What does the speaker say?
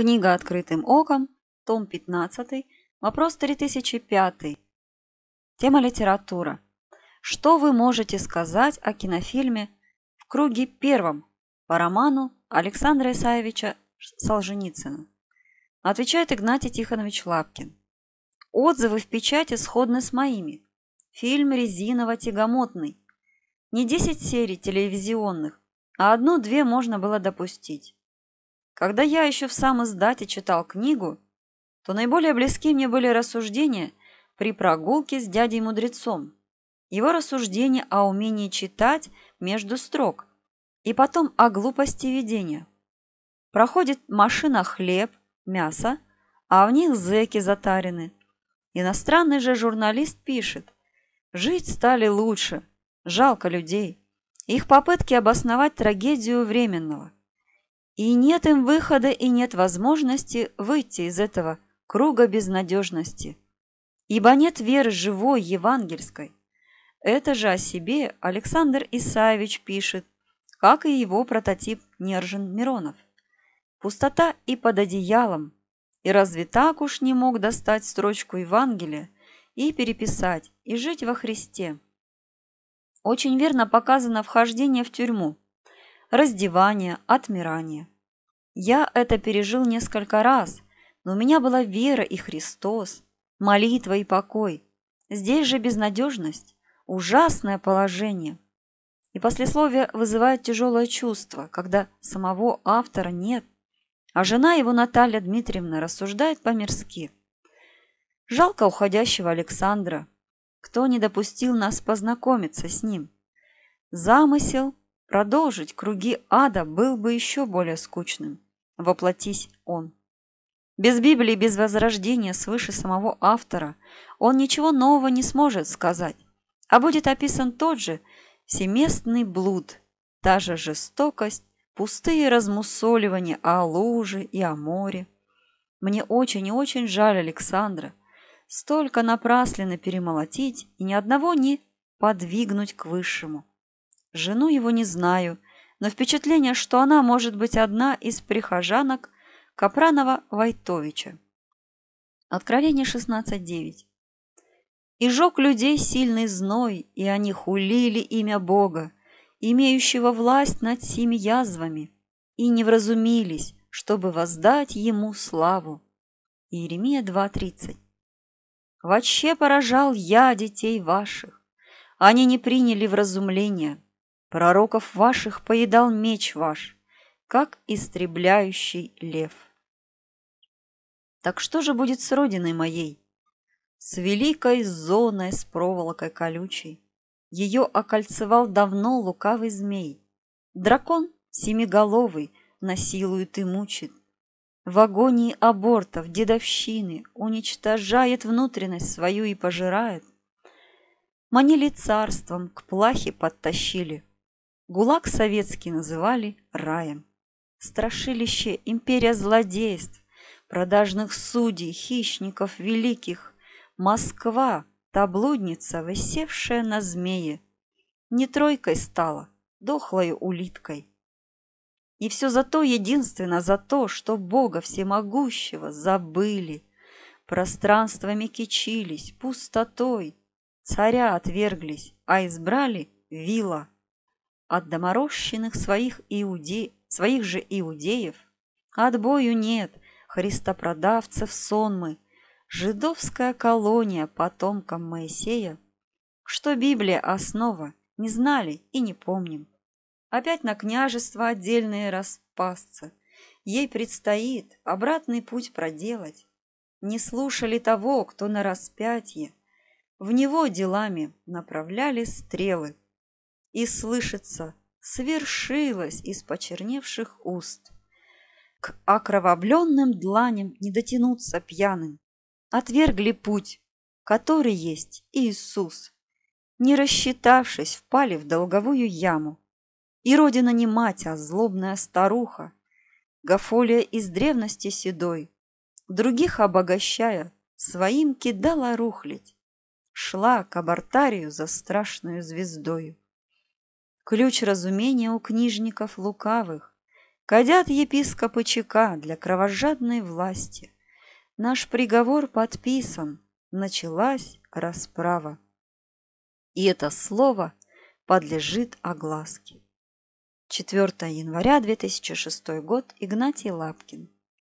Книга «Открытым оком», том 15, вопрос 3005. Тема «Литература». Что вы можете сказать о кинофильме «В круге первом» по роману Александра Исаевича Солженицына? Отвечает Игнатий Тихонович Лапкин. Отзывы в печати сходны с моими. Фильм резиново-тягомотный. Не 10 серий телевизионных, а одну-две можно было допустить. Когда я еще в сам издате читал книгу, то наиболее близки мне были рассуждения при прогулке с дядей-мудрецом, его рассуждения о умении читать между строк и потом о глупости видения. Проходит машина хлеб, мясо, а в них зэки затарены. Иностранный же журналист пишет, жить стали лучше, жалко людей. Их попытки обосновать трагедию временного. И нет им выхода и нет возможности выйти из этого круга безнадежности. Ибо нет веры живой евангельской. Это же о себе Александр Исаевич пишет, как и его прототип Нержин Миронов. Пустота и под одеялом. И разве так уж не мог достать строчку Евангелия и переписать, и жить во Христе? Очень верно показано вхождение в тюрьму – раздевание, отмирание. Я это пережил несколько раз, но у меня была вера и Христос, молитва и покой. Здесь же безнадежность, ужасное положение. И послесловие вызывает тяжелое чувство, когда самого автора нет, а жена его Наталья Дмитриевна рассуждает по-мирски. Жалко уходящего Александра. Кто не допустил нас познакомиться с ним? Замысел Продолжить круги ада был бы еще более скучным. Воплотись он. Без Библии, без возрождения свыше самого автора он ничего нового не сможет сказать, а будет описан тот же семестный блуд, та же жестокость, пустые размусоливания о луже и о море. Мне очень и очень жаль Александра. Столько напрасленно перемолотить и ни одного не подвигнуть к высшему. Жену его не знаю, но впечатление, что она может быть одна из прихожанок Капранова-Войтовича. Откровение 16.9. «И жег людей сильный зной, и они хулили имя Бога, имеющего власть над всеми язвами, и не вразумились, чтобы воздать ему славу». Иеремия 2.30. «Вообще поражал я детей ваших, они не приняли вразумления, Пророков ваших поедал меч ваш, как истребляющий лев. Так что же будет с родиной моей? С великой зоной, с проволокой колючей. Ее окольцевал давно лукавый змей. Дракон семиголовый насилует и мучит. В агонии абортов, дедовщины уничтожает внутренность свою и пожирает. Манили царством, к плахе подтащили – ГУЛАГ советский называли раем. Страшилище империя злодейств, продажных судей, хищников великих, Москва, таблудница, высевшая на змее, не тройкой стала, дохлой улиткой. И все за то, единственно за то, что Бога всемогущего забыли, пространствами кичились, пустотой, царя отверглись, а избрали вила от доморощенных своих, иуде... своих же иудеев? Отбою нет, христопродавцев сонмы, жидовская колония потомкам Моисея, что Библия основа, не знали и не помним. Опять на княжество отдельные распасться. Ей предстоит обратный путь проделать. Не слушали того, кто на распятие. В него делами направляли стрелы и слышится «свершилось» из почерневших уст. К окровавленным дланям не дотянуться пьяным. Отвергли путь, который есть Иисус. Не рассчитавшись, впали в долговую яму. И родина не мать, а злобная старуха, Гафолия из древности седой, Других обогащая, своим кидала рухлить, Шла к абортарию за страшную звездою ключ разумения у книжников лукавых, кадят епископа чека для кровожадной власти. Наш приговор подписан, началась расправа. И это слово подлежит огласке. 4 января 2006 год. Игнатий Лапкин.